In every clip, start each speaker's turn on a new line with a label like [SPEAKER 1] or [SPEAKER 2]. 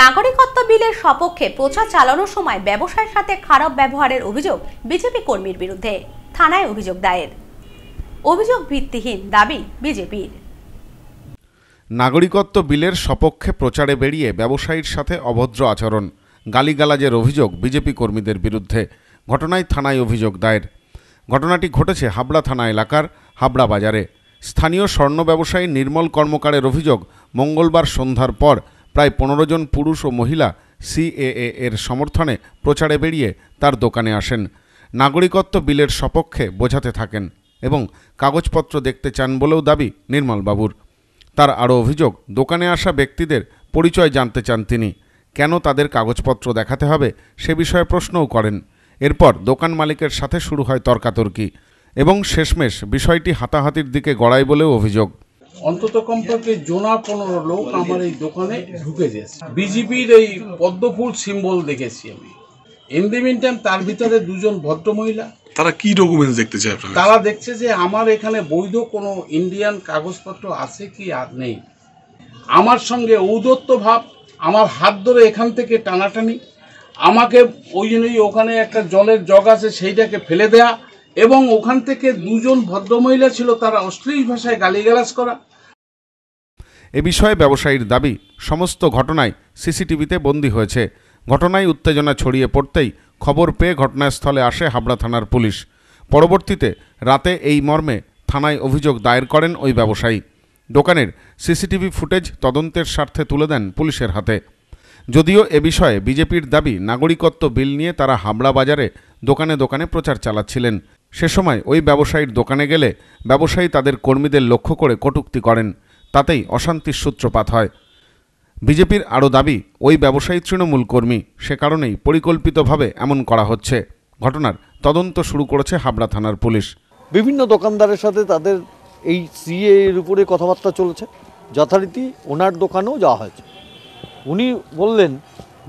[SPEAKER 1] নাগরিকত্ব বিলের সপক্ষে প্রচার চালানোর সময় ব্যবসায়ের সাথে খারাপ ব্যবহারের অভিযোগ বিজেপি কর্মীর বিরুদ্ধে থানায় অভিযোগ দায়ের অভিযোগ ভিত্তিহীন দাবি বিজেপির
[SPEAKER 2] নাগরিকত্ব বিলের সপক্ষে প্রচারে বেরিয়ে ব্যবসায়ীর সাথে অভদ্র আচরণ গালিগালাজের অভিযোগ বিজেপি কর্মীদের বিরুদ্ধে ঘটনায় থানায় অভিযোগ দায়ের ঘটনাটি ঘটেছে হাবড়া থানা এলাকার হাবড়া বাজারে স্থানীয় স্বর্ণ ব্যবসায়ী নির্মল কর্মকারের অভিযোগ মঙ্গলবার সন্ধ্যার পর প্রায় পনেরো জন পুরুষ ও মহিলা সিএএ এর সমর্থনে প্রচারে বেরিয়ে তার দোকানে আসেন নাগরিকত্ব বিলের সপক্ষে বোঝাতে থাকেন এবং কাগজপত্র দেখতে চান বলেও দাবি নির্মলবাবুর তার আরও অভিযোগ দোকানে আসা ব্যক্তিদের পরিচয় জানতে চান তিনি কেন তাদের কাগজপত্র দেখাতে হবে সে বিষয়ে প্রশ্নও করেন এরপর দোকান মালিকের সাথে শুরু হয় তর্কাতর্কি এবং শেষমেশ বিষয়টি হাতাহাতির দিকে গড়ায় বলেও অভিযোগ
[SPEAKER 3] অন্তত কমপক্ষে জোনা পনেরো লোক আমার এই দোকানে ঢুকে গেছে বিজেপির এই পদ্মফুল সিম্বল দেখেছি আমি ইন দি মিন টাইম তার ভিতরে দুজন ভদ্রমহিলা তারা কি ডকুমেন্টস দেখতে চায় আপনারা তারা দেখছে যে আমার এখানে বৈধ কোনো ইন্ডিয়ান কাগজপত্র আছে কি আর নেই আমার সঙ্গে ঔদত্ত ভাব আমার হাত ধরে এখান থেকে টানাটানি আমাকে ওই জন্যই ওখানে একটা জলের জগ আছে সেইটাকে ফেলে দেয়া এবং ওখান থেকে দুজন ভদ্রমহিলা ছিল তারা অশ্লীল ভাষায় গালিগালাজ করা
[SPEAKER 2] এ বিষয়ে ব্যবসায়ীর দাবি সমস্ত ঘটনায় সিসিটিভিতে বন্দী হয়েছে ঘটনায় উত্তেজনা ছড়িয়ে পড়তেই খবর পেয়ে ঘটনাস্থলে আসে হাবড়া থানার পুলিশ পরবর্তীতে রাতে এই মর্মে থানায় অভিযোগ দায়ের করেন ওই ব্যবসায়ী দোকানের সিসিটিভি ফুটেজ তদন্তের স্বার্থে তুলে দেন পুলিশের হাতে যদিও এ বিষয়ে বিজেপির দাবি নাগরিকত্ব বিল নিয়ে তারা হাবড়া বাজারে দোকানে দোকানে প্রচার চালাচ্ছিলেন সে সময় ওই ব্যবসায়ীর দোকানে গেলে ব্যবসায়ী তাদের কর্মীদের লক্ষ্য করে কটুক্তি করেন তাতেই অশান্তির সূত্রপাত হয় বিজেপির আরও দাবি ওই ব্যবসায়ী তৃণমূল কর্মী সে কারণেই পরিকল্পিতভাবে এমন করা হচ্ছে ঘটনার তদন্ত শুরু করেছে হাবড়া থানার পুলিশ
[SPEAKER 1] বিভিন্ন দোকানদারের সাথে তাদের এই সিএ এর উপরে কথাবার্তা চলেছে যথারীতি ওনার দোকানেও যাওয়া হয়েছে উনি বললেন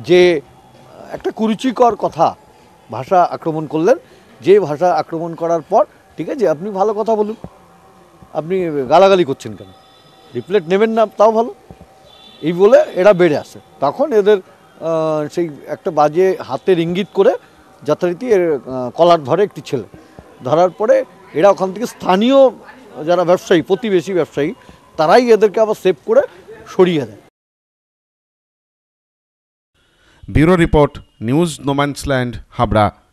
[SPEAKER 1] যে একটা কুরুচিকর কথা ভাষা আক্রমণ করলেন যে ভাষা আক্রমণ করার পর ঠিক আছে আপনি ভালো কথা বলুন আপনি গালাগালি করছেন কেন রিপ্লেট নেবেন না তাও ভালো এই বলে এরা বেড়ে আসে তখন এদের সেই একটা বাজে হাতের ইঙ্গিত করে যথারীতি এর কলার ধরে একটি ছেলে ধরার পরে এরা ওখান থেকে স্থানীয় যারা ব্যবসায়ী প্রতিবেশী ব্যবসায়ী তারাই এদেরকে আবার সেভ করে সরিয়ে দেয়
[SPEAKER 2] bureau report news no man's land Habra